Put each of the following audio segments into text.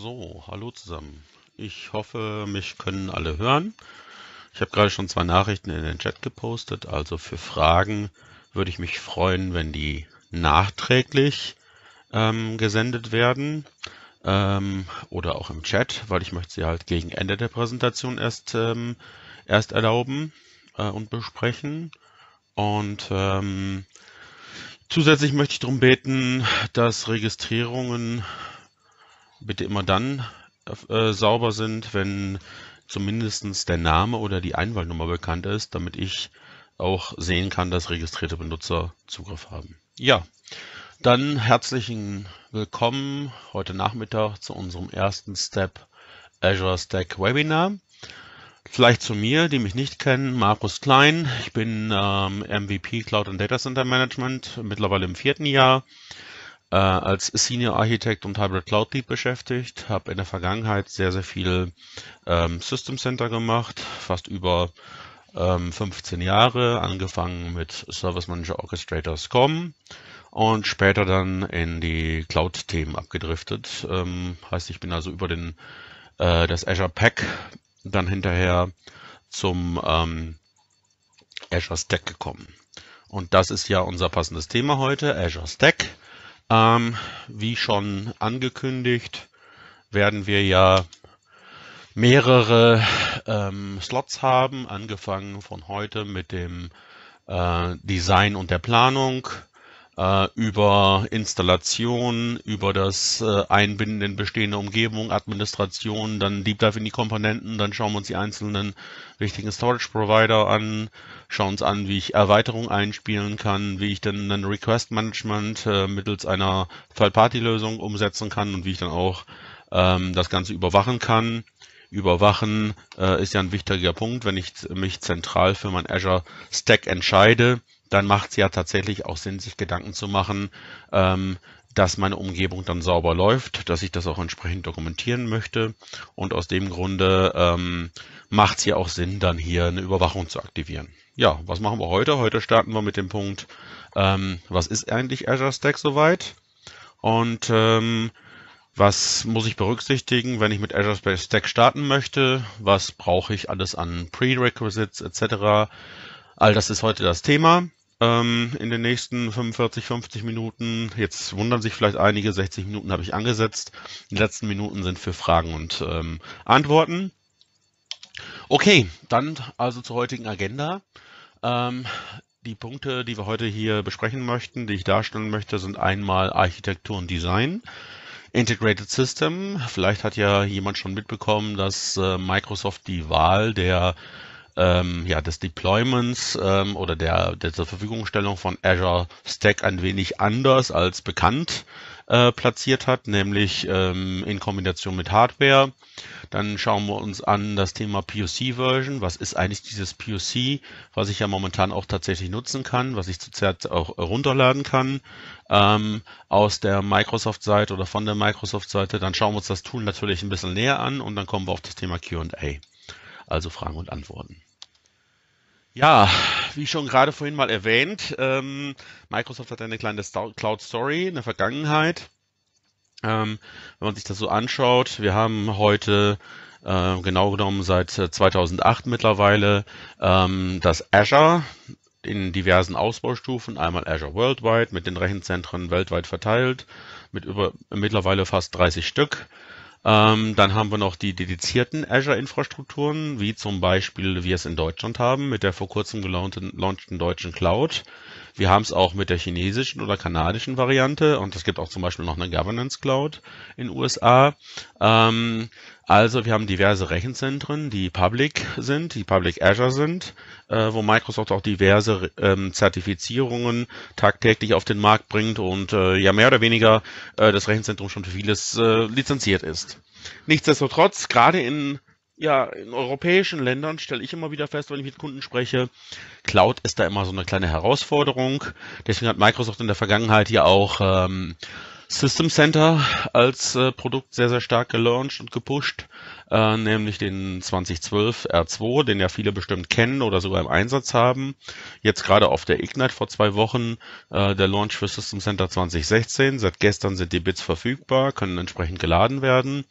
So, hallo zusammen. Ich hoffe, mich können alle hören. Ich habe gerade schon zwei Nachrichten in den Chat gepostet, also für Fragen würde ich mich freuen, wenn die nachträglich ähm, gesendet werden ähm, oder auch im Chat, weil ich möchte sie halt gegen Ende der Präsentation erst, ähm, erst erlauben äh, und besprechen. Und ähm, zusätzlich möchte ich darum beten, dass Registrierungen bitte immer dann äh, sauber sind, wenn zumindest der Name oder die Einwahlnummer bekannt ist, damit ich auch sehen kann, dass registrierte Benutzer Zugriff haben. Ja, dann herzlichen Willkommen heute Nachmittag zu unserem ersten Step Azure Stack Webinar. Vielleicht zu mir, die mich nicht kennen, Markus Klein. Ich bin ähm, MVP Cloud and Data Center Management, mittlerweile im vierten Jahr äh, als Senior Architect und Hybrid Cloud Lead beschäftigt, habe in der Vergangenheit sehr, sehr viel ähm, System Center gemacht, fast über ähm, 15 Jahre, angefangen mit Service Manager Orchestrators.com und später dann in die Cloud-Themen abgedriftet. Ähm, heißt, ich bin also über den äh, das Azure Pack dann hinterher zum ähm, Azure Stack gekommen. Und das ist ja unser passendes Thema heute, Azure Stack. Ähm, wie schon angekündigt, werden wir ja mehrere ähm, Slots haben, angefangen von heute mit dem äh, Design und der Planung, äh, über Installation, über das äh, Einbinden in bestehende Umgebung, Administration, dann Deep Dive in die Komponenten, dann schauen wir uns die einzelnen wichtigen Storage Provider an, schauen uns an, wie ich Erweiterungen einspielen kann, wie ich dann ein Request Management äh, mittels einer Third-Party-Lösung umsetzen kann und wie ich dann auch ähm, das Ganze überwachen kann. Überwachen äh, ist ja ein wichtiger Punkt, wenn ich mich zentral für mein Azure Stack entscheide, dann macht es ja tatsächlich auch Sinn, sich Gedanken zu machen, ähm, dass meine Umgebung dann sauber läuft, dass ich das auch entsprechend dokumentieren möchte. Und aus dem Grunde ähm, macht es ja auch Sinn, dann hier eine Überwachung zu aktivieren. Ja, was machen wir heute? Heute starten wir mit dem Punkt, ähm, was ist eigentlich Azure Stack soweit? Und ähm, was muss ich berücksichtigen, wenn ich mit Azure Stack starten möchte? Was brauche ich alles an Prerequisites etc.? All das ist heute das Thema ähm, in den nächsten 45, 50 Minuten. Jetzt wundern sich vielleicht einige, 60 Minuten habe ich angesetzt. Die letzten Minuten sind für Fragen und ähm, Antworten. Okay, dann also zur heutigen Agenda. Ähm, die Punkte, die wir heute hier besprechen möchten, die ich darstellen möchte, sind einmal Architektur und Design. Integrated System. Vielleicht hat ja jemand schon mitbekommen, dass äh, Microsoft die Wahl der ähm, ja, des Deployments ähm, oder der, der zur Verfügungstellung von Azure Stack ein wenig anders als bekannt äh, platziert hat, nämlich ähm, in Kombination mit Hardware. Dann schauen wir uns an das Thema POC-Version. Was ist eigentlich dieses POC, was ich ja momentan auch tatsächlich nutzen kann, was ich zurzeit auch runterladen kann ähm, aus der Microsoft-Seite oder von der Microsoft-Seite. Dann schauen wir uns das Tool natürlich ein bisschen näher an und dann kommen wir auf das Thema QA also Fragen und Antworten. Ja, wie schon gerade vorhin mal erwähnt, ähm, Microsoft hat eine kleine Cloud Story in der Vergangenheit. Ähm, wenn man sich das so anschaut, wir haben heute äh, genau genommen seit 2008 äh, mittlerweile ähm, das Azure in diversen Ausbaustufen, einmal Azure Worldwide mit den Rechenzentren weltweit verteilt, mit über mittlerweile fast 30 Stück. Ähm, dann haben wir noch die dedizierten Azure-Infrastrukturen, wie zum Beispiel wir es in Deutschland haben mit der vor kurzem gelaunchten deutschen Cloud. Wir haben es auch mit der chinesischen oder kanadischen Variante und es gibt auch zum Beispiel noch eine Governance Cloud in den USA. Ähm, also wir haben diverse Rechenzentren, die public sind, die public Azure sind, äh, wo Microsoft auch diverse ähm, Zertifizierungen tagtäglich auf den Markt bringt und äh, ja mehr oder weniger äh, das Rechenzentrum schon für vieles äh, lizenziert ist. Nichtsdestotrotz, gerade in ja, in europäischen Ländern stelle ich immer wieder fest, wenn ich mit Kunden spreche, Cloud ist da immer so eine kleine Herausforderung. Deswegen hat Microsoft in der Vergangenheit ja auch ähm, System Center als äh, Produkt sehr, sehr stark gelauncht und gepusht, äh, nämlich den 2012 R2, den ja viele bestimmt kennen oder sogar im Einsatz haben. Jetzt gerade auf der Ignite vor zwei Wochen äh, der Launch für System Center 2016. Seit gestern sind die Bits verfügbar, können entsprechend geladen werden.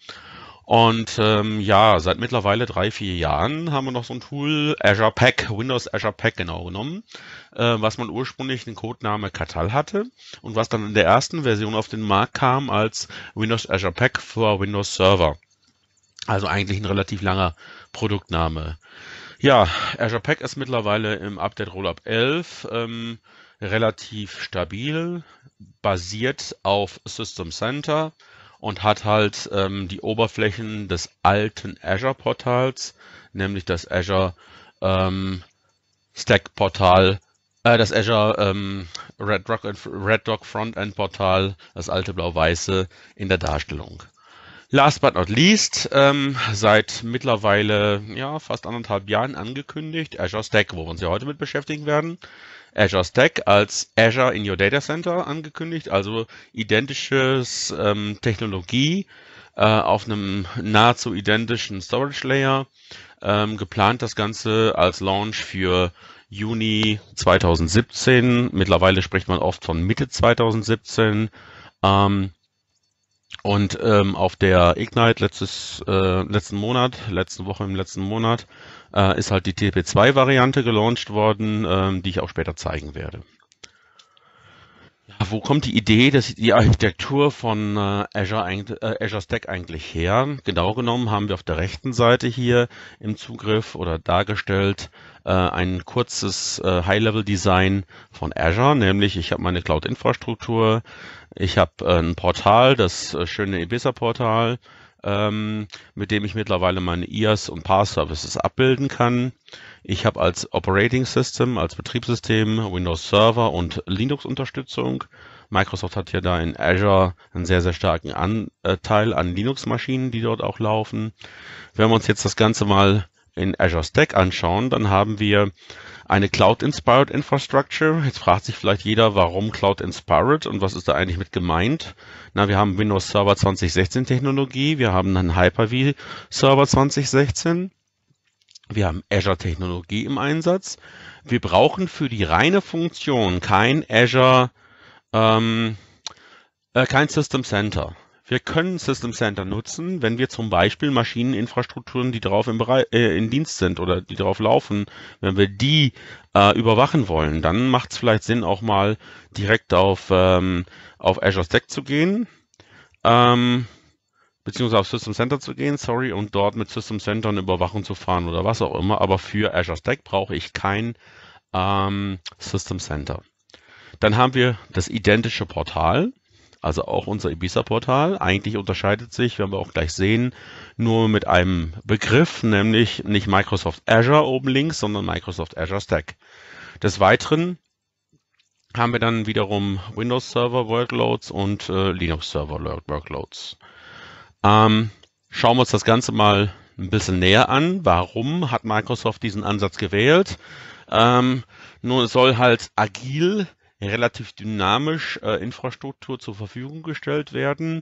Und ähm, ja, seit mittlerweile drei, vier Jahren haben wir noch so ein Tool, Azure Pack, Windows Azure Pack genau genommen, äh, was man ursprünglich den Codename Katal hatte und was dann in der ersten Version auf den Markt kam als Windows Azure Pack für Windows Server. Also eigentlich ein relativ langer Produktname. Ja, Azure Pack ist mittlerweile im Update Rollup 11 ähm, relativ stabil, basiert auf System Center und hat halt ähm, die Oberflächen des alten Azure-Portals, nämlich das Azure ähm, Stack-Portal, äh, das Azure ähm, Red, Rock, Red Dog Frontend-Portal, das alte blau-weiße, in der Darstellung. Last but not least, ähm, seit mittlerweile ja, fast anderthalb Jahren angekündigt, Azure Stack, wo wir uns ja heute mit beschäftigen werden, Azure Stack als Azure in Your Data Center angekündigt, also identisches ähm, Technologie äh, auf einem nahezu identischen Storage Layer. Ähm, geplant das Ganze als Launch für Juni 2017. Mittlerweile spricht man oft von Mitte 2017. Ähm, und ähm, auf der Ignite letztes, äh, letzten Monat, letzten Woche im letzten Monat, äh, ist halt die TP2-Variante gelauncht worden, ähm, die ich auch später zeigen werde. Ja, wo kommt die Idee, dass die Architektur von äh, Azure, äh, Azure Stack eigentlich her? Genau genommen haben wir auf der rechten Seite hier im Zugriff oder dargestellt äh, ein kurzes äh, High-Level-Design von Azure, nämlich ich habe meine Cloud-Infrastruktur, ich habe äh, ein Portal, das äh, schöne Ibiza-Portal, ähm, mit dem ich mittlerweile meine IaaS und PaaS-Services abbilden kann. Ich habe als Operating System, als Betriebssystem Windows Server und Linux-Unterstützung. Microsoft hat ja da in Azure einen sehr, sehr starken Anteil an Linux-Maschinen, die dort auch laufen. Wenn wir uns jetzt das Ganze mal in Azure Stack anschauen, dann haben wir eine Cloud-Inspired Infrastructure. Jetzt fragt sich vielleicht jeder, warum Cloud-Inspired und was ist da eigentlich mit gemeint? Na, wir haben Windows Server 2016 Technologie, wir haben einen Hyper-V Server 2016. Wir haben Azure-Technologie im Einsatz. Wir brauchen für die reine Funktion kein Azure, ähm, äh, kein System Center. Wir können System Center nutzen, wenn wir zum Beispiel Maschineninfrastrukturen, die drauf im Bereich, äh, in Dienst sind oder die drauf laufen, wenn wir die äh, überwachen wollen, dann macht es vielleicht Sinn, auch mal direkt auf, ähm, auf Azure Stack zu gehen, ähm, beziehungsweise auf System Center zu gehen, sorry, und dort mit System Center eine Überwachung zu fahren oder was auch immer. Aber für Azure Stack brauche ich kein ähm, System Center. Dann haben wir das identische Portal. Also auch unser Ibiza-Portal. Eigentlich unterscheidet sich, werden wir auch gleich sehen, nur mit einem Begriff, nämlich nicht Microsoft Azure oben links, sondern Microsoft Azure Stack. Des Weiteren haben wir dann wiederum Windows Server Workloads und äh, Linux Server Workloads. Ähm, schauen wir uns das Ganze mal ein bisschen näher an. Warum hat Microsoft diesen Ansatz gewählt? Ähm, nun, es soll halt agil relativ dynamisch äh, Infrastruktur zur Verfügung gestellt werden,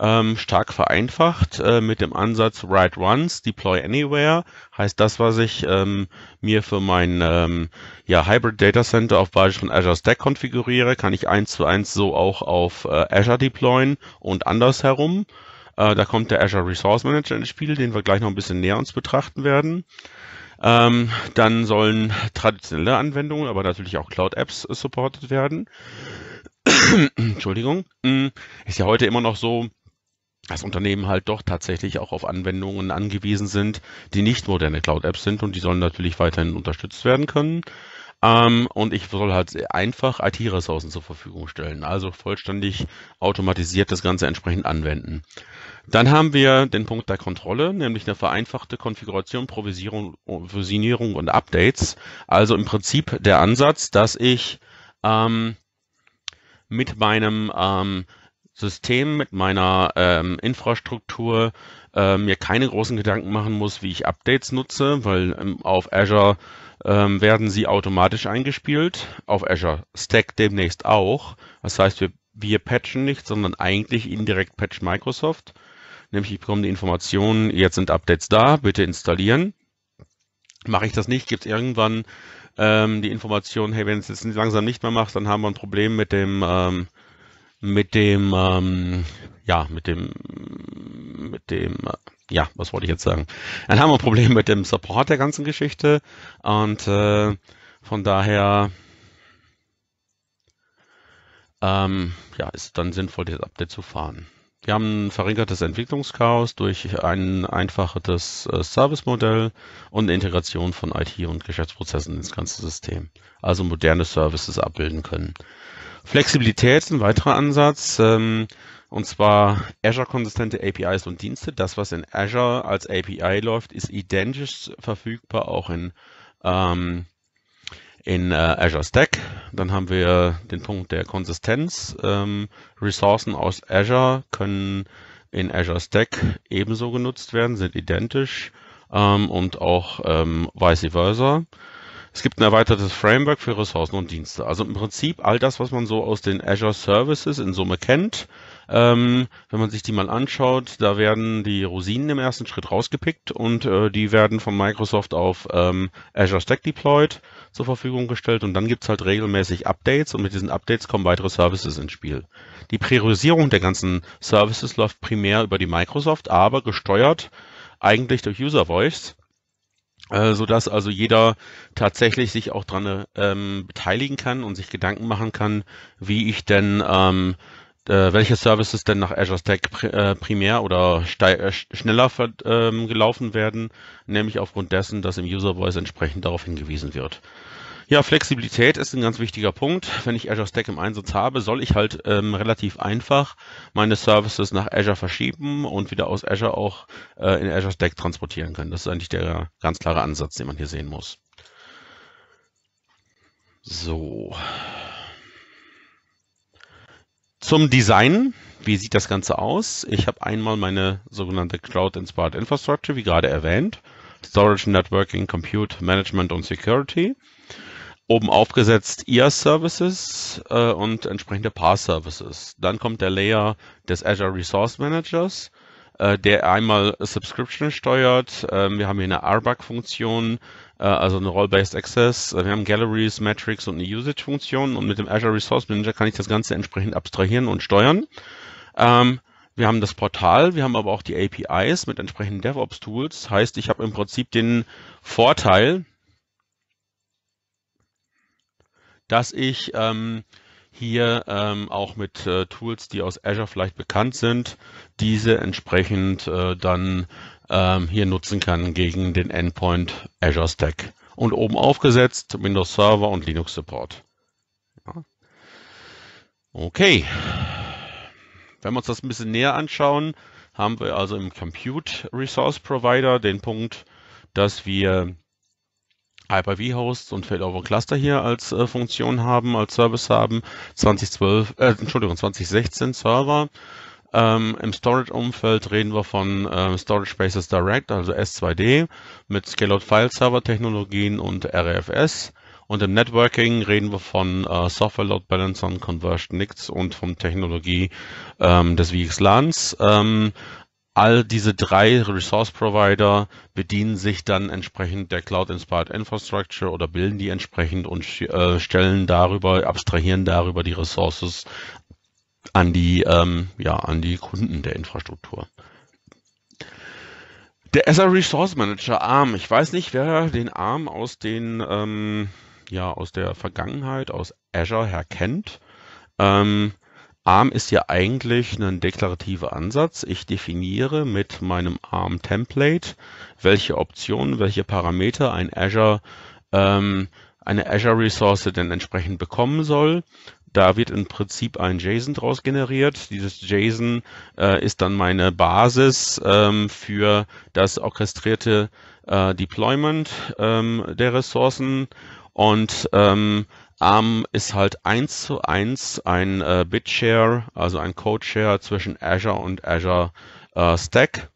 ähm, stark vereinfacht äh, mit dem Ansatz Write Once, Deploy Anywhere. Heißt das, was ich ähm, mir für mein ähm, ja, Hybrid Data Center auf Basis von Azure Stack konfiguriere, kann ich eins zu eins so auch auf äh, Azure deployen und andersherum. Äh, da kommt der Azure Resource Manager ins Spiel, den wir gleich noch ein bisschen näher uns betrachten werden. Ähm, dann sollen traditionelle Anwendungen, aber natürlich auch Cloud-Apps äh, supported werden. Entschuldigung. Mm, ist ja heute immer noch so, dass Unternehmen halt doch tatsächlich auch auf Anwendungen angewiesen sind, die nicht moderne Cloud-Apps sind und die sollen natürlich weiterhin unterstützt werden können. Ähm, und ich soll halt einfach IT-Ressourcen zur Verfügung stellen, also vollständig automatisiert das Ganze entsprechend anwenden. Dann haben wir den Punkt der Kontrolle, nämlich eine vereinfachte Konfiguration, Provisierung, Provisionierung und Updates. Also im Prinzip der Ansatz, dass ich ähm, mit meinem ähm, System, mit meiner ähm, Infrastruktur äh, mir keine großen Gedanken machen muss, wie ich Updates nutze, weil ähm, auf Azure ähm, werden sie automatisch eingespielt, auf Azure Stack demnächst auch. Das heißt, wir, wir patchen nicht, sondern eigentlich indirekt patch Microsoft. Nämlich ich bekomme die Informationen, jetzt sind Updates da, bitte installieren. Mache ich das nicht, gibt es irgendwann ähm, die Information, hey, wenn es jetzt langsam nicht mehr macht, dann haben wir ein Problem mit dem ähm, mit dem, ähm, ja, mit dem, mit dem, äh, ja, was wollte ich jetzt sagen? Dann haben wir ein Problem mit dem Support der ganzen Geschichte und äh, von daher, ähm, ja, ist dann sinnvoll, das Update zu fahren. Wir haben ein verringertes Entwicklungschaos durch ein einfaches äh, Service-Modell und Integration von IT und Geschäftsprozessen ins ganze System. Also moderne Services abbilden können. Flexibilität ist ein weiterer Ansatz, ähm, und zwar Azure-konsistente APIs und Dienste. Das, was in Azure als API läuft, ist identisch verfügbar auch in, ähm, in äh, Azure Stack. Dann haben wir den Punkt der Konsistenz. Ähm, Ressourcen aus Azure können in Azure Stack ebenso genutzt werden, sind identisch ähm, und auch ähm, vice versa. Es gibt ein erweitertes Framework für Ressourcen und Dienste. Also im Prinzip all das, was man so aus den Azure Services in Summe kennt. Ähm, wenn man sich die mal anschaut, da werden die Rosinen im ersten Schritt rausgepickt und äh, die werden von Microsoft auf ähm, Azure Stack deployed zur Verfügung gestellt und dann gibt's halt regelmäßig Updates und mit diesen Updates kommen weitere Services ins Spiel. Die Priorisierung der ganzen Services läuft primär über die Microsoft, aber gesteuert eigentlich durch User Voice äh, so dass also jeder tatsächlich sich auch dran ähm, beteiligen kann und sich Gedanken machen kann, wie ich denn ähm, äh, welche Services denn nach Azure Stack pr äh, primär oder äh, schneller ähm, gelaufen werden, nämlich aufgrund dessen, dass im User Voice entsprechend darauf hingewiesen wird. Ja, Flexibilität ist ein ganz wichtiger Punkt. Wenn ich Azure Stack im Einsatz habe, soll ich halt ähm, relativ einfach meine Services nach Azure verschieben und wieder aus Azure auch äh, in Azure Stack transportieren können. Das ist eigentlich der ganz klare Ansatz, den man hier sehen muss. So. Zum Design. Wie sieht das Ganze aus? Ich habe einmal meine sogenannte Cloud-Inspired Infrastructure, wie gerade erwähnt. Storage, Networking, Compute, Management und Security oben aufgesetzt IaaS Services äh, und entsprechende Paas Services. Dann kommt der Layer des Azure Resource Managers, äh, der einmal Subscription steuert. Ähm, wir haben hier eine RBAC-Funktion, äh, also eine Role-Based Access. Äh, wir haben Galleries, Metrics und eine Usage-Funktion. Und mit dem Azure Resource Manager kann ich das Ganze entsprechend abstrahieren und steuern. Ähm, wir haben das Portal, wir haben aber auch die APIs mit entsprechenden DevOps-Tools. Heißt, ich habe im Prinzip den Vorteil, dass ich ähm, hier ähm, auch mit äh, Tools, die aus Azure vielleicht bekannt sind, diese entsprechend äh, dann ähm, hier nutzen kann gegen den Endpoint Azure Stack. Und oben aufgesetzt Windows Server und Linux Support. Ja. Okay. Wenn wir uns das ein bisschen näher anschauen, haben wir also im Compute Resource Provider den Punkt, dass wir Hyper-V-Hosts und Failover Cluster hier als äh, Funktion haben, als Service haben, 2012, äh, Entschuldigung, 2016 Server. Ähm, Im Storage-Umfeld reden wir von ähm, Storage Spaces Direct, also S2D, mit Scale-out File-Server-Technologien und RFS. Und im Networking reden wir von äh, Software Load Balancer, Conversion Nix und von Technologie ähm, des VXLANs. Ähm, All diese drei Resource Provider bedienen sich dann entsprechend der Cloud Inspired Infrastructure oder bilden die entsprechend und äh, stellen darüber, abstrahieren darüber die Resources an die, ähm, ja, an die Kunden der Infrastruktur. Der SR Resource Manager Arm. Ich weiß nicht, wer den Arm aus den, ähm, ja, aus der Vergangenheit, aus Azure her kennt. Ähm, Arm ist ja eigentlich ein deklarativer Ansatz. Ich definiere mit meinem Arm Template, welche Optionen, welche Parameter ein Azure, ähm, eine Azure ressource denn entsprechend bekommen soll. Da wird im Prinzip ein JSON draus generiert. Dieses JSON äh, ist dann meine Basis ähm, für das orchestrierte äh, Deployment ähm, der Ressourcen und ähm, ARM ist halt eins zu eins ein äh, BitShare, also ein Codeshare zwischen Azure und Azure äh, Stack.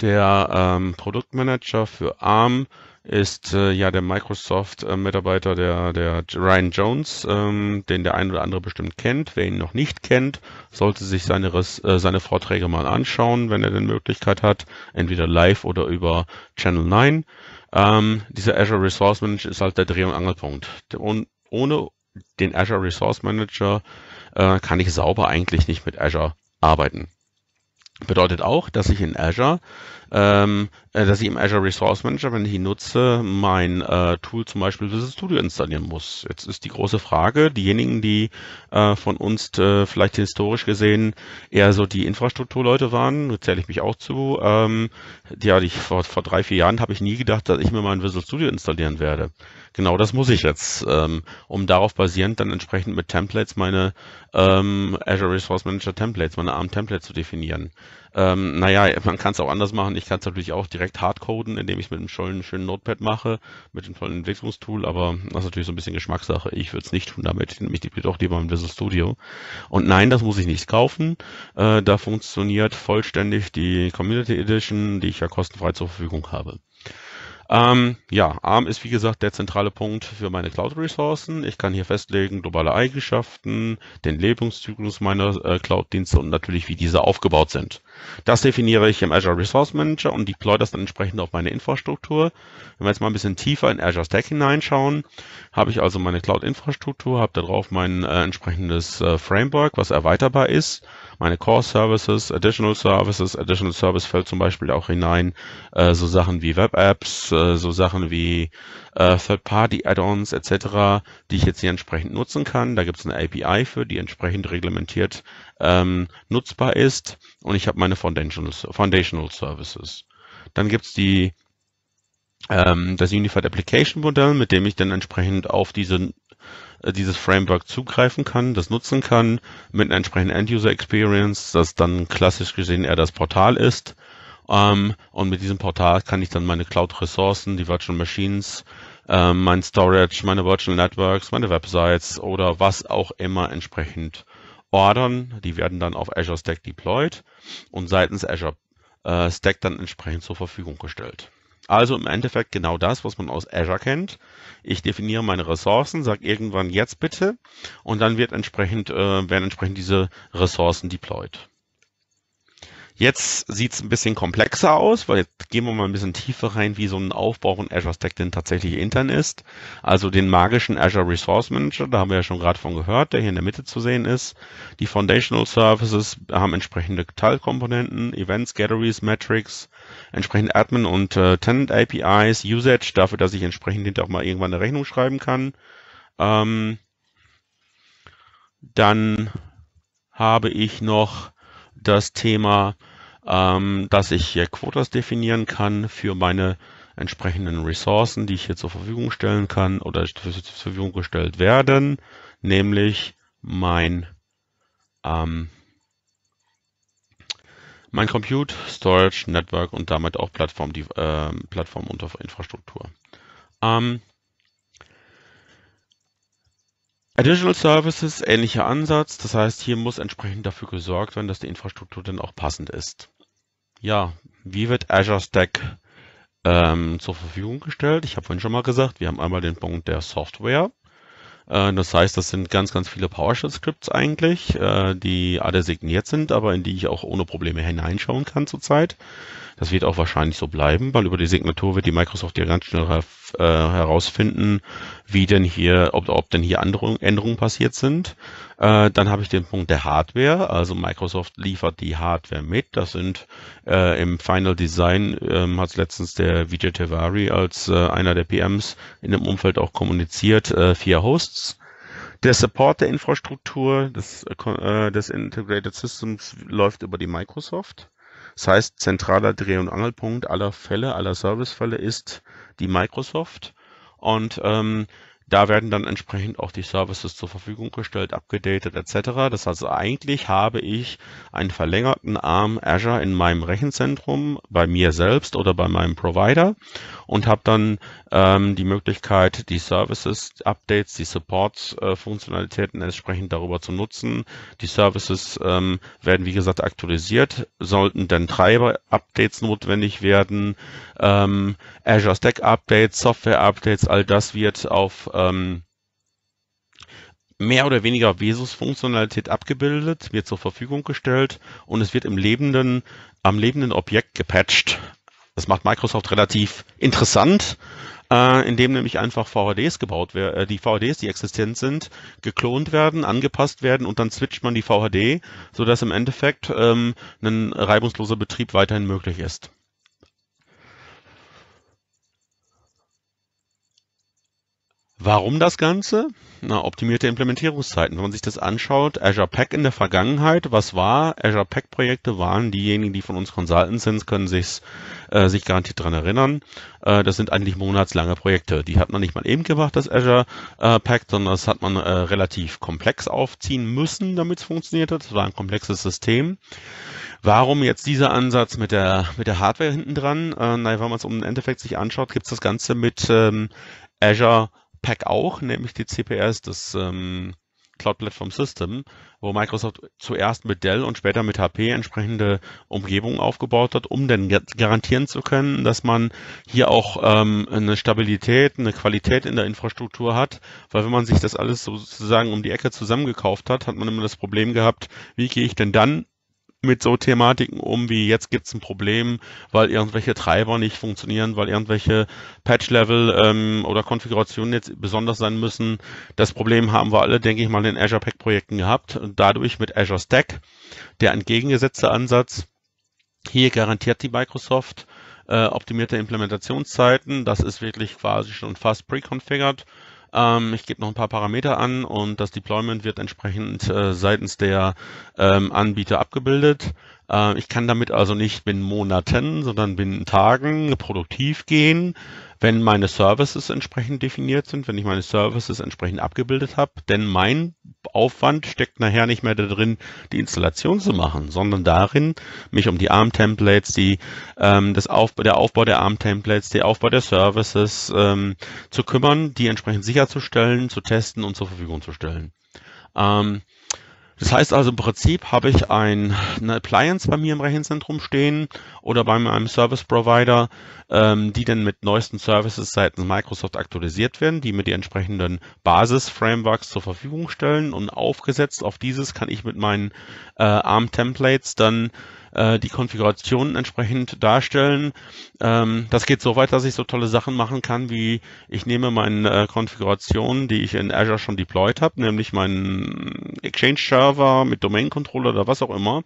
Der ähm, Produktmanager für ARM ist äh, ja der Microsoft-Mitarbeiter, der, der Ryan Jones, ähm, den der ein oder andere bestimmt kennt. Wer ihn noch nicht kennt, sollte sich seine, äh, seine Vorträge mal anschauen, wenn er denn Möglichkeit hat, entweder live oder über Channel 9. Ähm, dieser Azure Resource Manager ist halt der Dreh- und Angelpunkt. Und ohne den Azure Resource Manager äh, kann ich sauber eigentlich nicht mit Azure arbeiten. Bedeutet auch, dass ich in Azure, ähm, äh, dass ich im Azure Resource Manager, wenn ich ihn nutze, mein äh, Tool zum Beispiel Visual Studio installieren muss. Jetzt ist die große Frage, diejenigen, die äh, von uns äh, vielleicht historisch gesehen eher so die Infrastrukturleute waren, da zähle ich mich auch zu, ähm, die hatte ich, vor, vor drei, vier Jahren habe ich nie gedacht, dass ich mir mal Visual Studio installieren werde genau das muss ich jetzt, ähm, um darauf basierend dann entsprechend mit Templates meine ähm, Azure Resource Manager Templates, meine ARM Templates zu definieren. Ähm, naja, man kann es auch anders machen. Ich kann es natürlich auch direkt hardcoden, indem ich es mit einem schönen, schönen Notepad mache, mit einem tollen Entwicklungstool, aber das ist natürlich so ein bisschen Geschmackssache. Ich würde es nicht tun damit. Ich nehme doch lieber im Visual Studio. Und nein, das muss ich nicht kaufen. Äh, da funktioniert vollständig die Community Edition, die ich ja kostenfrei zur Verfügung habe. Ähm, ja, ARM ist wie gesagt der zentrale Punkt für meine Cloud-Ressourcen. Ich kann hier festlegen globale Eigenschaften, den Lebenszyklus meiner äh, Cloud-Dienste und natürlich, wie diese aufgebaut sind. Das definiere ich im Azure Resource Manager und deploy das dann entsprechend auf meine Infrastruktur. Wenn wir jetzt mal ein bisschen tiefer in Azure Stack hineinschauen, habe ich also meine Cloud-Infrastruktur, habe darauf mein äh, entsprechendes äh, Framework, was erweiterbar ist, meine Core Services, Additional Services, Additional Service fällt zum Beispiel auch hinein, äh, so Sachen wie Web Apps, äh, so Sachen wie äh, Third-Party-Add-ons etc., die ich jetzt hier entsprechend nutzen kann. Da gibt es eine API für, die entsprechend reglementiert ähm, nutzbar ist. Und ich habe meine Foundational, Foundational Services. Dann gibt es die ähm, das Unified Application Modell, mit dem ich dann entsprechend auf diese, äh, dieses Framework zugreifen kann, das nutzen kann, mit einer entsprechenden End-User Experience, das dann klassisch gesehen eher das Portal ist. Ähm, und mit diesem Portal kann ich dann meine Cloud-Ressourcen, die Virtual Machines, ähm, mein Storage, meine Virtual Networks, meine Websites oder was auch immer entsprechend ordern, die werden dann auf Azure Stack deployed und seitens Azure äh, Stack dann entsprechend zur Verfügung gestellt. Also im Endeffekt genau das, was man aus Azure kennt. Ich definiere meine Ressourcen, sage irgendwann jetzt bitte und dann wird entsprechend, äh, werden entsprechend diese Ressourcen deployed. Jetzt sieht es ein bisschen komplexer aus, weil jetzt gehen wir mal ein bisschen tiefer rein, wie so ein Aufbau von Azure Stack denn tatsächlich intern ist. Also den magischen Azure Resource Manager, da haben wir ja schon gerade von gehört, der hier in der Mitte zu sehen ist. Die Foundational Services haben entsprechende Teilkomponenten, Events, Galleries, Metrics, entsprechend Admin und äh, Tenant APIs, Usage, dafür, dass ich entsprechend hinterher auch mal irgendwann eine Rechnung schreiben kann. Ähm, dann habe ich noch das Thema ähm, dass ich hier Quotas definieren kann für meine entsprechenden Ressourcen, die ich hier zur Verfügung stellen kann oder zur Verfügung gestellt werden, nämlich mein ähm, mein Compute, Storage, Network und damit auch Plattform, die, äh, Plattform und Infrastruktur. Ähm, Additional Services, ähnlicher Ansatz. Das heißt, hier muss entsprechend dafür gesorgt werden, dass die Infrastruktur dann auch passend ist. Ja, wie wird Azure Stack ähm, zur Verfügung gestellt? Ich habe vorhin schon mal gesagt, wir haben einmal den Punkt der Software. Äh, das heißt, das sind ganz, ganz viele PowerShell-Skripts eigentlich, äh, die alle signiert sind, aber in die ich auch ohne Probleme hineinschauen kann zurzeit. Das wird auch wahrscheinlich so bleiben, weil über die Signatur wird die Microsoft ja ganz schnell äh, herausfinden, wie denn hier, ob, ob denn hier andere Änderungen passiert sind. Äh, dann habe ich den Punkt der Hardware. Also Microsoft liefert die Hardware mit. Das sind äh, im Final Design ähm, hat letztens der Vijay Tavari als äh, einer der PMs in dem Umfeld auch kommuniziert, äh, vier Hosts. Der Support der Infrastruktur des, äh, äh des Integrated Systems läuft über die Microsoft. Das heißt, zentraler Dreh- und Angelpunkt aller Fälle, aller Servicefälle ist die Microsoft. Und ähm, da werden dann entsprechend auch die Services zur Verfügung gestellt, abgedatet etc. Das heißt, eigentlich habe ich einen verlängerten Arm Azure in meinem Rechenzentrum, bei mir selbst oder bei meinem Provider und habe dann ähm, die Möglichkeit, die Services, Updates, die Support-Funktionalitäten äh, entsprechend darüber zu nutzen. Die Services ähm, werden, wie gesagt, aktualisiert. Sollten dann Treiber-Updates notwendig werden, ähm, Azure Stack-Updates, Software-Updates, all das wird auf ähm, mehr oder weniger Vesus-Funktionalität abgebildet, wird zur Verfügung gestellt und es wird im lebenden, am lebenden Objekt gepatcht. Das macht Microsoft relativ interessant, äh, indem nämlich einfach VHDs gebaut werden, äh, die VHDs, die existent sind, geklont werden, angepasst werden und dann switcht man die VHD, sodass im Endeffekt ähm, ein reibungsloser Betrieb weiterhin möglich ist. Warum das Ganze? Na, optimierte Implementierungszeiten. Wenn man sich das anschaut, Azure Pack in der Vergangenheit, was war? Azure Pack Projekte waren diejenigen, die von uns Consultants sind, können sich äh, sich garantiert dran erinnern. Äh, das sind eigentlich monatslange Projekte. Die hat man nicht mal eben gemacht, das Azure äh, Pack, sondern das hat man äh, relativ komplex aufziehen müssen, damit es funktioniert hat. Das war ein komplexes System. Warum jetzt dieser Ansatz mit der mit der Hardware hinten dran? Äh, naja, wenn man es im Endeffekt sich anschaut, gibt es das Ganze mit ähm, Azure Pack auch, nämlich die CPS, das ähm, Cloud Platform System, wo Microsoft zuerst mit Dell und später mit HP entsprechende Umgebungen aufgebaut hat, um dann garantieren zu können, dass man hier auch ähm, eine Stabilität, eine Qualität in der Infrastruktur hat, weil wenn man sich das alles sozusagen um die Ecke zusammengekauft hat, hat man immer das Problem gehabt, wie gehe ich denn dann mit so Thematiken um, wie jetzt gibt's ein Problem, weil irgendwelche Treiber nicht funktionieren, weil irgendwelche Patch-Level ähm, oder Konfigurationen jetzt besonders sein müssen. Das Problem haben wir alle, denke ich mal, in Azure Pack-Projekten gehabt. Und dadurch mit Azure Stack, der entgegengesetzte Ansatz, hier garantiert die Microsoft äh, optimierte Implementationszeiten. Das ist wirklich quasi schon fast pre-configured. Ähm, ich gebe noch ein paar Parameter an und das Deployment wird entsprechend äh, seitens der ähm, Anbieter abgebildet. Äh, ich kann damit also nicht binnen Monaten, sondern binnen Tagen produktiv gehen wenn meine Services entsprechend definiert sind, wenn ich meine Services entsprechend abgebildet habe, denn mein Aufwand steckt nachher nicht mehr darin, die Installation zu machen, sondern darin, mich um die ARM-Templates, die ähm, das Aufbau, der Aufbau der ARM-Templates, der Aufbau der Services ähm, zu kümmern, die entsprechend sicherzustellen, zu testen und zur Verfügung zu stellen. Ähm, das heißt also im Prinzip habe ich ein, eine Appliance bei mir im Rechenzentrum stehen oder bei meinem Service Provider, ähm, die dann mit neuesten Services seitens Microsoft aktualisiert werden, die mir die entsprechenden Basis-Frameworks zur Verfügung stellen und aufgesetzt auf dieses kann ich mit meinen äh, ARM-Templates dann äh, die Konfiguration entsprechend darstellen. Ähm, das geht so weit, dass ich so tolle Sachen machen kann, wie ich nehme meine äh, Konfiguration, die ich in Azure schon deployed habe, nämlich meinen Exchange-Server mit Domain-Controller oder was auch immer,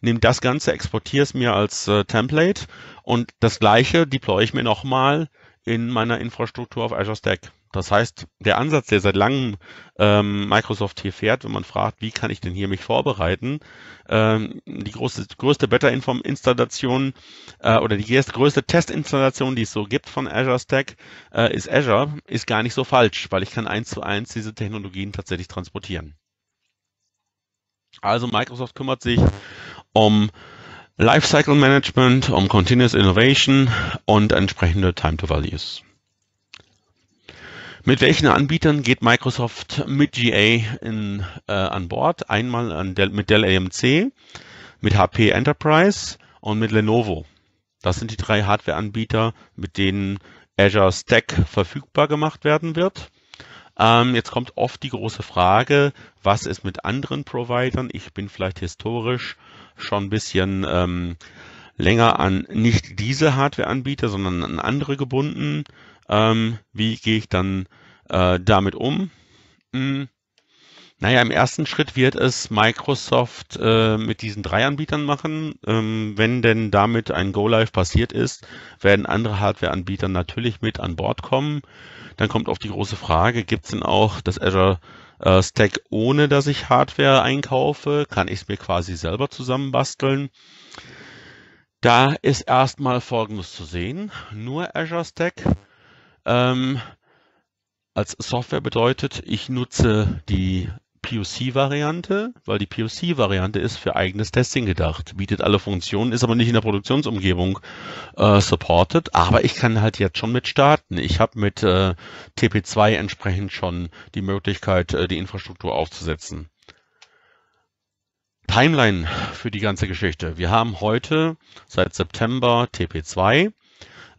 nehme das Ganze, exportiere es mir als äh, Template und das gleiche deploy ich mir nochmal mal in meiner Infrastruktur auf Azure Stack. Das heißt, der Ansatz, der seit langem ähm, Microsoft hier fährt, wenn man fragt, wie kann ich denn hier mich vorbereiten, ähm, die große, größte Beta-Inform-Installation äh, oder die erste, größte Testinstallation, die es so gibt von Azure Stack, äh, ist Azure, ist gar nicht so falsch, weil ich kann eins zu eins diese Technologien tatsächlich transportieren. Also Microsoft kümmert sich um Lifecycle Management, um Continuous Innovation und entsprechende Time to Values. Mit welchen Anbietern geht Microsoft mit GA in, äh, an Bord? Einmal an Del, mit Dell AMC, mit HP Enterprise und mit Lenovo. Das sind die drei Hardware-Anbieter, mit denen Azure Stack verfügbar gemacht werden wird. Ähm, jetzt kommt oft die große Frage, was ist mit anderen Providern? Ich bin vielleicht historisch schon ein bisschen ähm, länger an nicht diese Hardware-Anbieter, sondern an andere gebunden. Ähm, wie gehe ich dann äh, damit um? Hm. Naja, im ersten Schritt wird es Microsoft äh, mit diesen drei Anbietern machen. Ähm, wenn denn damit ein Go-Live passiert ist, werden andere Hardware-Anbieter natürlich mit an Bord kommen. Dann kommt auch die große Frage, gibt es denn auch das Azure äh, Stack, ohne dass ich Hardware einkaufe, kann ich es mir quasi selber zusammenbasteln. Da ist erstmal Folgendes zu sehen. Nur Azure Stack ähm, als Software bedeutet, ich nutze die POC-Variante, weil die POC-Variante ist für eigenes Testing gedacht, bietet alle Funktionen, ist aber nicht in der Produktionsumgebung äh, supported, aber ich kann halt jetzt schon mit starten. Ich habe mit äh, TP2 entsprechend schon die Möglichkeit, äh, die Infrastruktur aufzusetzen. Timeline für die ganze Geschichte. Wir haben heute seit September TP2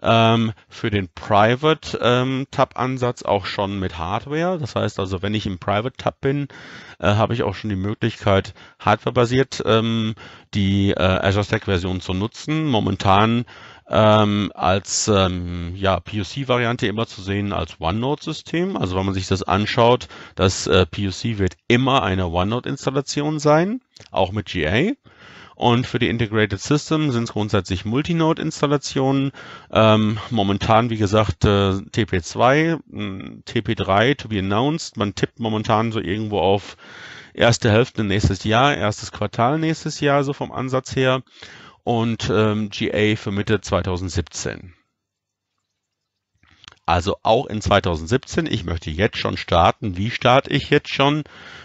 ähm, für den Private ähm, Tab Ansatz auch schon mit Hardware. Das heißt also, wenn ich im Private Tab bin, äh, habe ich auch schon die Möglichkeit, hardwarebasiert ähm, die äh, Azure Stack Version zu nutzen. Momentan ähm, als ähm, ja, POC-Variante immer zu sehen als OneNote-System. Also wenn man sich das anschaut, das äh, POC wird immer eine OneNote-Installation sein, auch mit GA. Und für die Integrated System sind es grundsätzlich Multinode-Installationen. Ähm, momentan, wie gesagt, äh, TP2, TP3 to be announced. Man tippt momentan so irgendwo auf erste Hälfte nächstes Jahr, erstes Quartal nächstes Jahr, so vom Ansatz her. Und ähm, GA für Mitte 2017. Also auch in 2017. Ich möchte jetzt schon starten. Wie starte ich jetzt schon,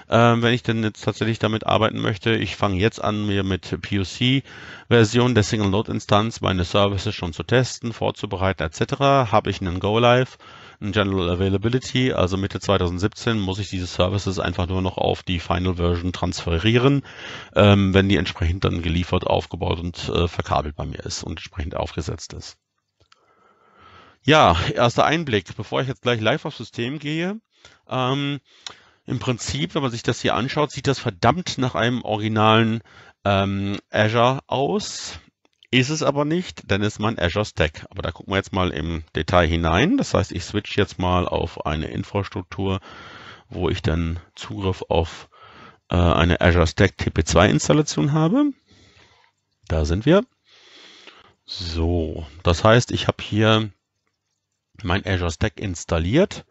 ähm, wenn ich denn jetzt tatsächlich damit arbeiten möchte? Ich fange jetzt an, mir mit POC-Version der Single-Node-Instanz meine Services schon zu testen, vorzubereiten etc. Habe ich einen Go-Live? General Availability, also Mitte 2017 muss ich diese Services einfach nur noch auf die Final Version transferieren, ähm, wenn die entsprechend dann geliefert, aufgebaut und äh, verkabelt bei mir ist und entsprechend aufgesetzt ist. Ja, erster Einblick, bevor ich jetzt gleich live aufs System gehe. Ähm, Im Prinzip, wenn man sich das hier anschaut, sieht das verdammt nach einem originalen ähm, Azure aus. Ist es aber nicht, dann ist man Azure Stack. Aber da gucken wir jetzt mal im Detail hinein. Das heißt, ich switch jetzt mal auf eine Infrastruktur, wo ich dann Zugriff auf äh, eine Azure Stack TP2 Installation habe. Da sind wir. So, das heißt, ich habe hier mein Azure Stack installiert.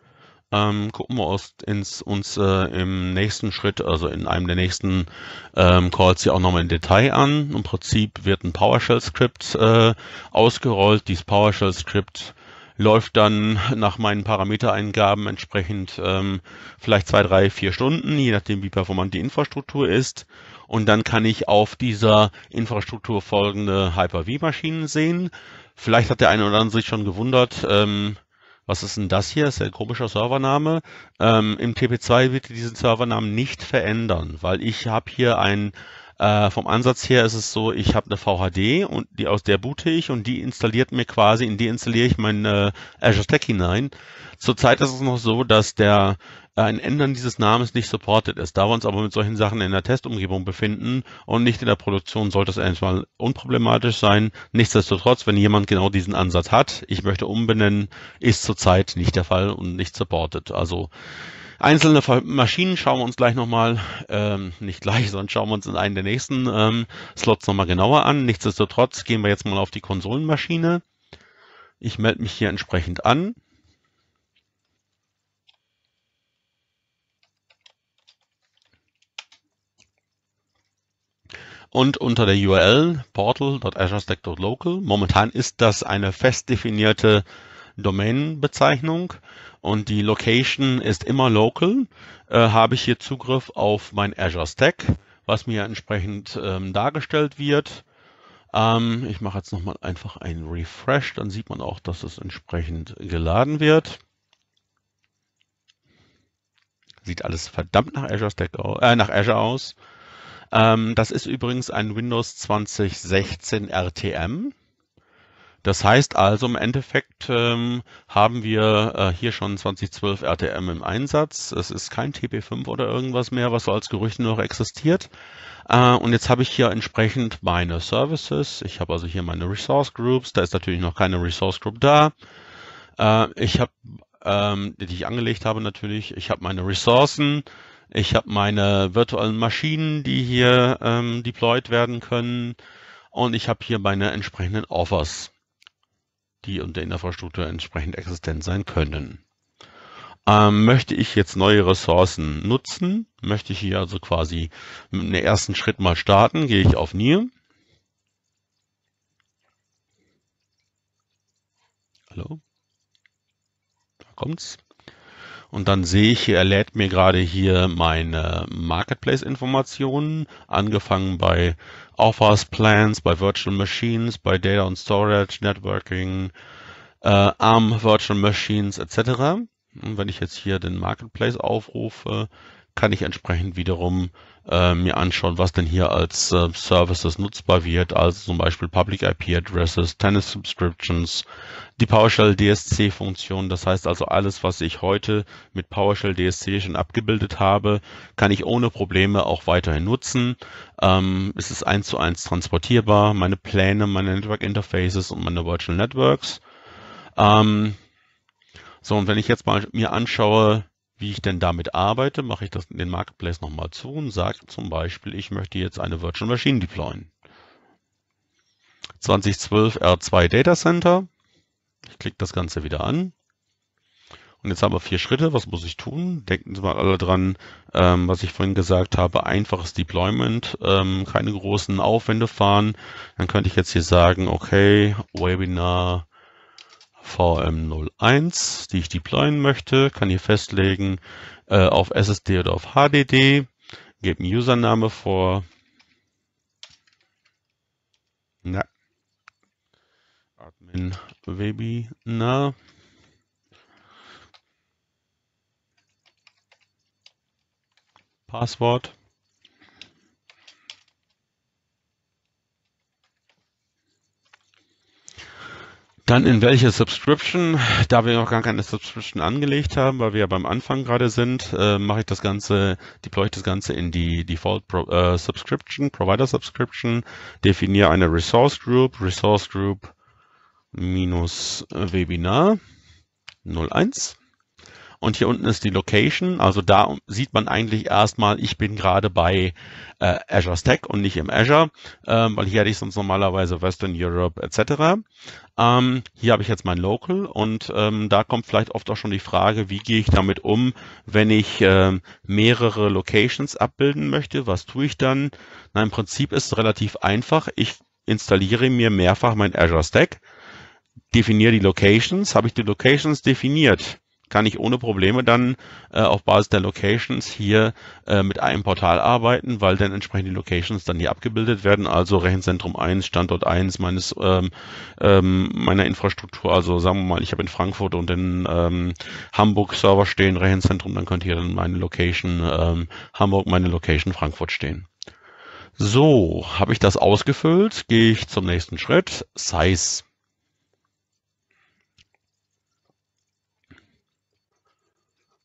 Ähm, gucken wir uns, ins, uns äh, im nächsten Schritt, also in einem der nächsten ähm, Calls hier auch nochmal im Detail an. Im Prinzip wird ein PowerShell-Skript äh, ausgerollt. Dieses PowerShell-Skript läuft dann nach meinen Parametereingaben entsprechend ähm, vielleicht zwei, drei, vier Stunden, je nachdem wie performant die Infrastruktur ist. Und dann kann ich auf dieser Infrastruktur folgende Hyper-V-Maschinen sehen. Vielleicht hat der eine oder andere sich schon gewundert, ähm, was ist denn das hier? Das ist ja ein komischer Servername. Ähm, Im TP2 wird diesen Servernamen nicht verändern, weil ich habe hier ein äh, vom Ansatz her ist es so, ich habe eine VHD und die aus der boote ich und die installiert mir quasi, in die installiere ich mein äh, Azure Stack hinein. Zurzeit ist es noch so, dass der ein Ändern dieses Namens nicht supported ist. Da wir uns aber mit solchen Sachen in der Testumgebung befinden und nicht in der Produktion, sollte es erstmal unproblematisch sein. Nichtsdestotrotz, wenn jemand genau diesen Ansatz hat, ich möchte umbenennen, ist zurzeit nicht der Fall und nicht supported. Also einzelne Maschinen schauen wir uns gleich nochmal, ähm, nicht gleich, sondern schauen wir uns in einen der nächsten ähm, Slots nochmal genauer an. Nichtsdestotrotz gehen wir jetzt mal auf die Konsolenmaschine. Ich melde mich hier entsprechend an. und unter der URL portal.azurestack.local. Momentan ist das eine fest definierte Domainbezeichnung und die Location ist immer local, äh, habe ich hier Zugriff auf mein Azure Stack, was mir entsprechend ähm, dargestellt wird. Ähm, ich mache jetzt nochmal einfach ein Refresh, dann sieht man auch, dass es entsprechend geladen wird. Sieht alles verdammt nach Azure Stack, äh, nach Azure aus. Ähm, das ist übrigens ein Windows 2016 RTM. Das heißt also im Endeffekt ähm, haben wir äh, hier schon 2012 RTM im Einsatz. Es ist kein TP5 oder irgendwas mehr, was so als Gerücht noch existiert. Äh, und jetzt habe ich hier entsprechend meine Services. Ich habe also hier meine Resource Groups. Da ist natürlich noch keine Resource Group da. Äh, ich habe, ähm, die ich angelegt habe natürlich. Ich habe meine Ressourcen. Ich habe meine virtuellen Maschinen, die hier ähm, deployed werden können. Und ich habe hier meine entsprechenden Offers, die unter Infrastruktur entsprechend existent sein können. Ähm, möchte ich jetzt neue Ressourcen nutzen? Möchte ich hier also quasi mit einem ersten Schritt mal starten? Gehe ich auf Near. Hallo? Da kommt's und dann sehe ich, er lädt mir gerade hier meine Marketplace-Informationen, angefangen bei Offers, Plans, bei Virtual Machines, bei Data und Storage, Networking, äh, ARM Virtual Machines etc. Und wenn ich jetzt hier den Marketplace aufrufe, kann ich entsprechend wiederum äh, mir anschauen, was denn hier als äh, Services nutzbar wird, also zum Beispiel Public IP Addresses, Tennis Subscriptions, die PowerShell DSC Funktion, das heißt also alles, was ich heute mit PowerShell DSC schon abgebildet habe, kann ich ohne Probleme auch weiterhin nutzen. Ähm, es ist eins zu eins transportierbar, meine Pläne, meine Network Interfaces und meine Virtual Networks. Ähm, so, und wenn ich jetzt mal mir anschaue, wie ich denn damit arbeite, mache ich das in den Marketplace nochmal zu und sage zum Beispiel, ich möchte jetzt eine Virtual Machine deployen. 2012 R2 Data Center. Ich klicke das Ganze wieder an. Und jetzt haben wir vier Schritte. Was muss ich tun? Denken Sie mal alle dran, ähm, was ich vorhin gesagt habe. Einfaches Deployment, ähm, keine großen Aufwände fahren. Dann könnte ich jetzt hier sagen, okay, Webinar VM01, die ich deployen möchte, kann hier festlegen äh, auf SSD oder auf HDD, gebe einen Username vor. Na. Admin Webinar. Passwort. Dann in welche Subscription? Da wir noch gar keine Subscription angelegt haben, weil wir ja beim Anfang gerade sind, äh, mache ich das Ganze, deploy ich das Ganze in die Default Pro, äh, Subscription, Provider Subscription, definiere eine Resource Group, Resource Group minus Webinar 01 und hier unten ist die Location. Also da sieht man eigentlich erstmal, ich bin gerade bei äh, Azure Stack und nicht im Azure, ähm, weil hier hätte ich sonst normalerweise Western Europe etc. Ähm, hier habe ich jetzt mein Local und ähm, da kommt vielleicht oft auch schon die Frage, wie gehe ich damit um, wenn ich ähm, mehrere Locations abbilden möchte, was tue ich dann? Na, im Prinzip ist es relativ einfach. Ich installiere mir mehrfach mein Azure Stack, definiere die Locations, habe ich die Locations definiert, kann ich ohne Probleme dann äh, auf Basis der Locations hier äh, mit einem Portal arbeiten, weil dann entsprechend die Locations dann hier abgebildet werden, also Rechenzentrum 1, Standort 1 meines ähm, ähm, meiner Infrastruktur, also sagen wir mal, ich habe in Frankfurt und in ähm, Hamburg Server stehen, Rechenzentrum, dann könnte hier dann meine Location ähm, Hamburg, meine Location Frankfurt stehen. So, habe ich das ausgefüllt, gehe ich zum nächsten Schritt, Size.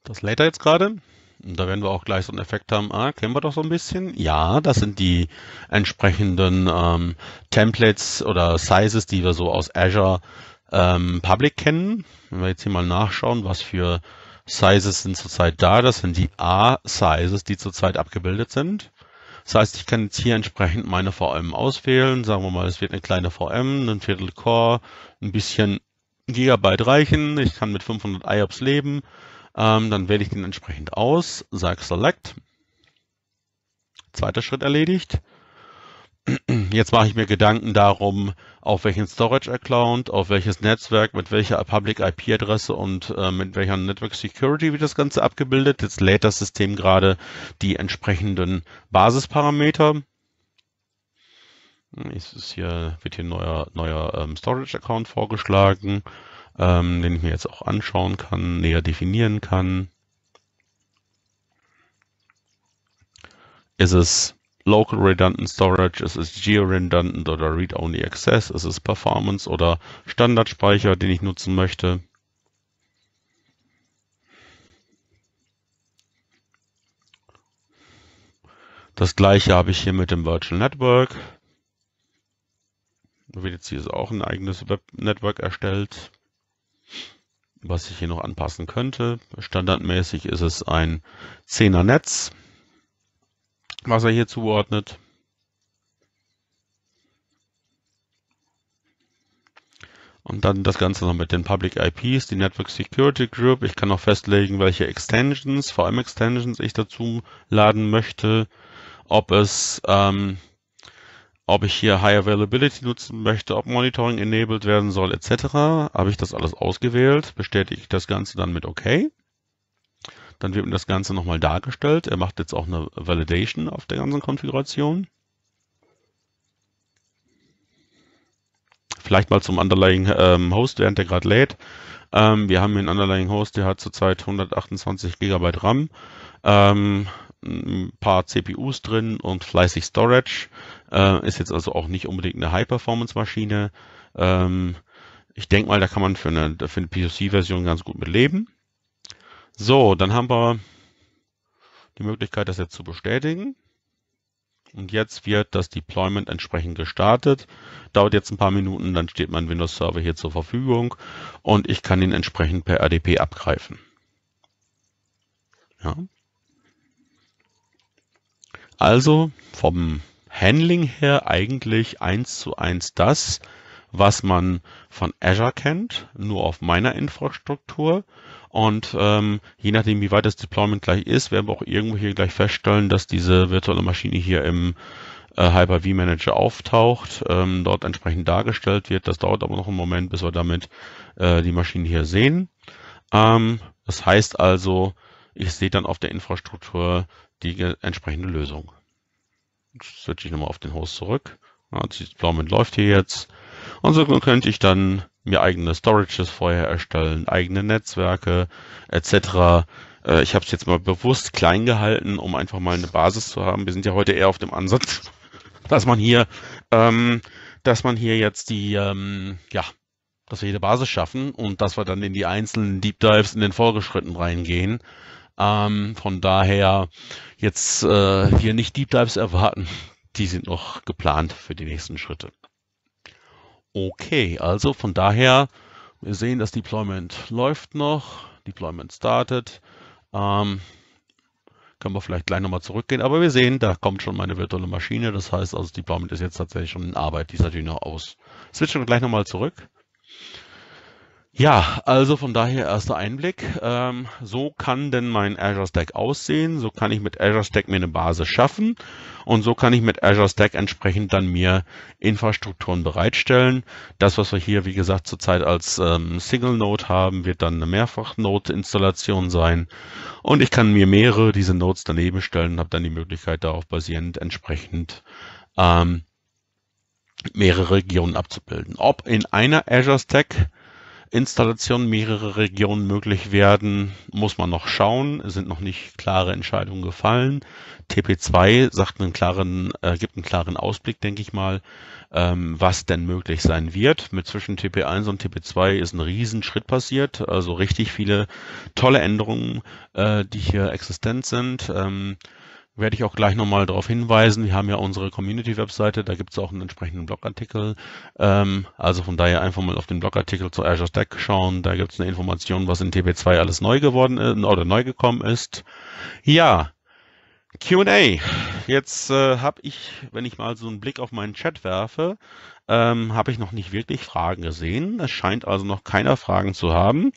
Das lädt er jetzt gerade. Und da werden wir auch gleich so einen Effekt haben, ah, kennen wir doch so ein bisschen. Ja, das sind die entsprechenden ähm, Templates oder Sizes, die wir so aus Azure ähm, Public kennen. Wenn wir jetzt hier mal nachschauen, was für Sizes sind zurzeit da, das sind die A-Sizes, die zurzeit abgebildet sind. Das heißt, ich kann jetzt hier entsprechend meine VM auswählen. Sagen wir mal, es wird eine kleine VM, ein Viertel Core, ein bisschen Gigabyte reichen. Ich kann mit 500 IOPS leben. Ähm, dann wähle ich den entsprechend aus, sage Select. Zweiter Schritt erledigt. Jetzt mache ich mir Gedanken darum, auf welchen Storage-Account, auf welches Netzwerk, mit welcher Public-IP-Adresse und äh, mit welcher Network Security wird das Ganze abgebildet. Jetzt lädt das System gerade die entsprechenden Basisparameter. Es ist hier, wird hier ein neuer, neuer ähm, Storage-Account vorgeschlagen ähm, den ich mir jetzt auch anschauen kann, näher definieren kann. Ist es Local Redundant Storage, ist es Geo-Redundant oder Read-Only Access, ist es Performance oder Standardspeicher, den ich nutzen möchte. Das gleiche habe ich hier mit dem Virtual Network. wird WDC ist auch ein eigenes Web-Network erstellt was ich hier noch anpassen könnte. Standardmäßig ist es ein 10er Netz, was er hier zuordnet. Und dann das Ganze noch mit den Public IPs, die Network Security Group. Ich kann noch festlegen, welche Extensions, VM-Extensions ich dazu laden möchte. Ob es ähm, ob ich hier High Availability nutzen möchte, ob Monitoring enabled werden soll, etc. Habe ich das alles ausgewählt, bestätige ich das Ganze dann mit OK. Dann wird mir das Ganze nochmal dargestellt. Er macht jetzt auch eine Validation auf der ganzen Konfiguration. Vielleicht mal zum Underlying ähm, Host, während der gerade lädt. Ähm, wir haben hier einen Underlying Host, der hat zurzeit 128 GB RAM, ähm, ein paar CPUs drin und fleißig Storage. Äh, ist jetzt also auch nicht unbedingt eine High-Performance-Maschine. Ähm, ich denke mal, da kann man für eine, für eine POC-Version ganz gut mit leben. So, dann haben wir die Möglichkeit, das jetzt zu bestätigen. Und jetzt wird das Deployment entsprechend gestartet. Dauert jetzt ein paar Minuten, dann steht mein Windows Server hier zur Verfügung und ich kann ihn entsprechend per RDP abgreifen. Ja. Also vom Handling her eigentlich eins zu eins das, was man von Azure kennt, nur auf meiner Infrastruktur. Und ähm, je nachdem, wie weit das Deployment gleich ist, werden wir auch irgendwo hier gleich feststellen, dass diese virtuelle Maschine hier im äh, Hyper-V Manager auftaucht, ähm, dort entsprechend dargestellt wird. Das dauert aber noch einen Moment, bis wir damit äh, die Maschine hier sehen. Ähm, das heißt also, ich sehe dann auf der Infrastruktur die entsprechende Lösung switche ich nochmal auf den Host zurück. Ja, die Deployment läuft hier jetzt. Und so könnte ich dann mir eigene Storages vorher erstellen, eigene Netzwerke etc. Äh, ich habe es jetzt mal bewusst klein gehalten, um einfach mal eine Basis zu haben. Wir sind ja heute eher auf dem Ansatz, dass man hier, ähm, dass man hier jetzt die, ähm, ja, dass wir hier eine Basis schaffen und dass wir dann in die einzelnen Deep Dives in den Folgeschritten reingehen. Ähm, von daher jetzt äh, hier nicht Deep Dives erwarten. Die sind noch geplant für die nächsten Schritte. Okay, also von daher, wir sehen, das Deployment läuft noch. Deployment startet. Ähm, können wir vielleicht gleich nochmal zurückgehen, aber wir sehen, da kommt schon meine virtuelle Maschine. Das heißt also, Deployment ist jetzt tatsächlich schon in Arbeit. Die ist natürlich noch aus. Switchen wir gleich nochmal zurück. Ja, also von daher erster Einblick. Ähm, so kann denn mein Azure Stack aussehen. So kann ich mit Azure Stack mir eine Basis schaffen und so kann ich mit Azure Stack entsprechend dann mir Infrastrukturen bereitstellen. Das, was wir hier, wie gesagt, zurzeit als ähm, Single Node haben, wird dann eine Mehrfach-Node-Installation sein. Und ich kann mir mehrere diese Nodes daneben stellen und habe dann die Möglichkeit, darauf basierend entsprechend ähm, mehrere Regionen abzubilden. Ob in einer Azure Stack Installation mehrere Regionen möglich werden, muss man noch schauen. Es sind noch nicht klare Entscheidungen gefallen. TP2 sagt einen klaren, äh, gibt einen klaren Ausblick, denke ich mal, ähm, was denn möglich sein wird. Mit zwischen TP1 und TP2 ist ein Riesenschritt passiert. Also richtig viele tolle Änderungen, äh, die hier existent sind. Ähm, werde ich auch gleich nochmal darauf hinweisen. Wir haben ja unsere Community-Webseite, da gibt es auch einen entsprechenden Blogartikel. Ähm, also von daher einfach mal auf den Blogartikel zu Azure Stack schauen. Da gibt es eine Information, was in TP2 alles neu geworden ist äh, oder neu gekommen ist. Ja, QA. Jetzt äh, habe ich, wenn ich mal so einen Blick auf meinen Chat werfe, ähm, habe ich noch nicht wirklich Fragen gesehen. Es scheint also noch keiner Fragen zu haben.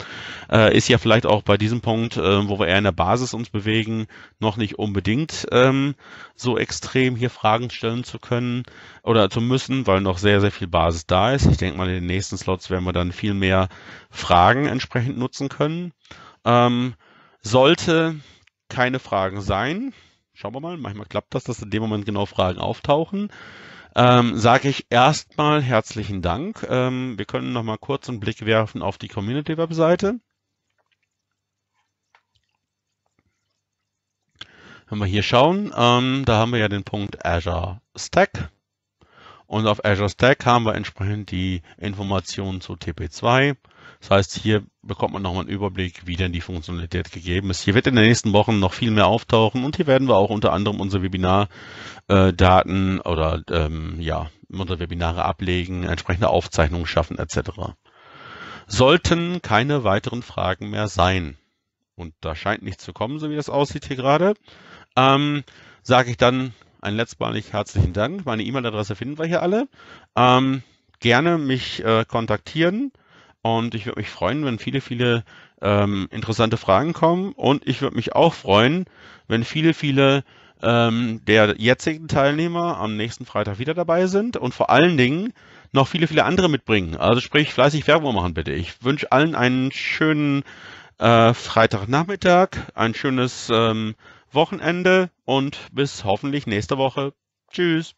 Äh, ist ja vielleicht auch bei diesem Punkt, äh, wo wir eher in der Basis uns bewegen, noch nicht unbedingt ähm, so extrem hier Fragen stellen zu können oder zu müssen, weil noch sehr, sehr viel Basis da ist. Ich denke mal, in den nächsten Slots werden wir dann viel mehr Fragen entsprechend nutzen können. Ähm, sollte keine Fragen sein, schauen wir mal, manchmal klappt das, dass in dem Moment genau Fragen auftauchen. Ähm, Sage ich erstmal herzlichen Dank. Ähm, wir können noch mal kurz einen Blick werfen auf die Community-Webseite. Wenn wir hier schauen, ähm, da haben wir ja den Punkt Azure Stack. Und auf Azure Stack haben wir entsprechend die Informationen zu TP2. Das heißt, hier bekommt man nochmal einen Überblick, wie denn die Funktionalität gegeben ist. Hier wird in den nächsten Wochen noch viel mehr auftauchen und hier werden wir auch unter anderem unsere Webinardaten äh, oder ähm, ja, unsere Webinare ablegen, entsprechende Aufzeichnungen schaffen etc. Sollten keine weiteren Fragen mehr sein, und da scheint nichts zu kommen, so wie das aussieht hier gerade, ähm, sage ich dann ein letztmalig herzlichen Dank. Meine E-Mail-Adresse finden wir hier alle. Ähm, gerne mich äh, kontaktieren und ich würde mich freuen, wenn viele, viele ähm, interessante Fragen kommen und ich würde mich auch freuen, wenn viele, viele ähm, der jetzigen Teilnehmer am nächsten Freitag wieder dabei sind und vor allen Dingen noch viele, viele andere mitbringen. Also sprich, fleißig Werbung machen bitte. Ich wünsche allen einen schönen äh, Freitagnachmittag, ein schönes ähm, Wochenende und bis hoffentlich nächste Woche. Tschüss.